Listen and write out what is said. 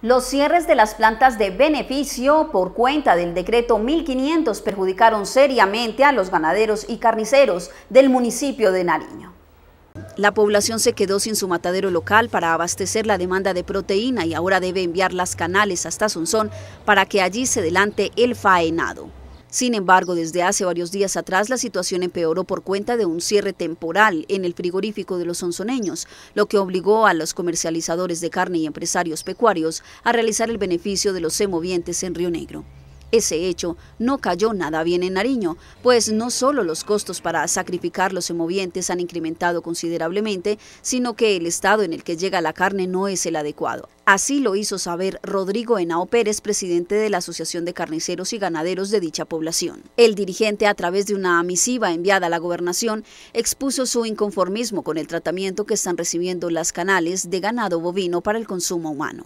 Los cierres de las plantas de beneficio por cuenta del decreto 1500 perjudicaron seriamente a los ganaderos y carniceros del municipio de Nariño. La población se quedó sin su matadero local para abastecer la demanda de proteína y ahora debe enviar las canales hasta Sunzón para que allí se delante el faenado. Sin embargo, desde hace varios días atrás la situación empeoró por cuenta de un cierre temporal en el frigorífico de los onzoneños, lo que obligó a los comercializadores de carne y empresarios pecuarios a realizar el beneficio de los semovientes en Río Negro. Ese hecho no cayó nada bien en Nariño, pues no solo los costos para sacrificar los emovientes han incrementado considerablemente, sino que el estado en el que llega la carne no es el adecuado. Así lo hizo saber Rodrigo Enao Pérez, presidente de la Asociación de Carniceros y Ganaderos de dicha población. El dirigente, a través de una misiva enviada a la gobernación, expuso su inconformismo con el tratamiento que están recibiendo las canales de ganado bovino para el consumo humano.